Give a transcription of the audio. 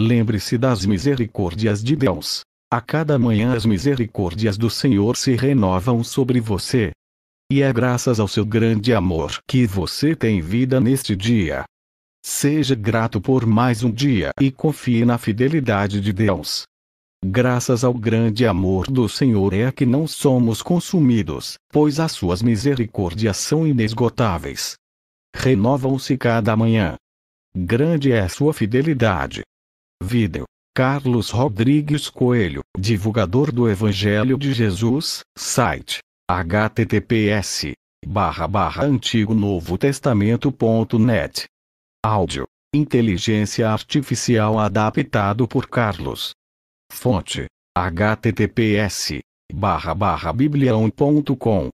Lembre-se das misericórdias de Deus. A cada manhã as misericórdias do Senhor se renovam sobre você. E é graças ao seu grande amor que você tem vida neste dia. Seja grato por mais um dia e confie na fidelidade de Deus. Graças ao grande amor do Senhor é que não somos consumidos, pois as suas misericórdias são inesgotáveis. Renovam-se cada manhã. Grande é a sua fidelidade. Vídeo. Carlos Rodrigues Coelho, divulgador do Evangelho de Jesus, site https barra barra antigo novo testamento.net áudio inteligência artificial adaptado por Carlos fonte https barra barra com